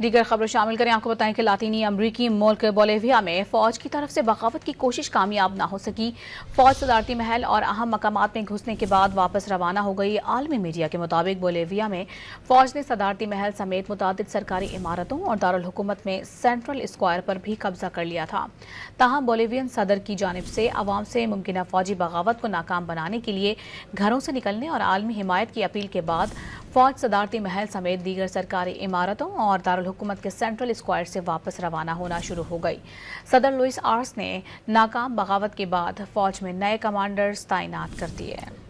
दीगर खबर शामिल करें आपको बताएं कि लातीनी अमरीकी मुल्क बोलेविया में फौज की तरफ से बगावत की कोशिश कामयाब ना हो सकी फौज सदारती महल और अहम मकाम में घुसने के बाद वापस रवाना हो गई आलमी मीडिया के मुताबिक बोलेविया में फौज ने सदारती महल समेत मुतद सरकारी इमारतों और दारकूमत में सेंट्रल स्क्वायर पर भी कब्जा कर लिया था ताहम बोलेवियन सदर की जानब से आवाम से मुमकिन फौजी बगावत को नाकाम बनाने के लिए घरों से निकलने और आलमी हिमायत की अपील के बाद फौज सदारती महल समेत दीगर सरकारी इमारतों और दारकूमत के सेंट्रल स्क्वायर से वापस रवाना होना शुरू हो गई सदर लुइस आर्स ने नाकाम बगावत के बाद फौज में नए कमांडर्स तैनात कर दिए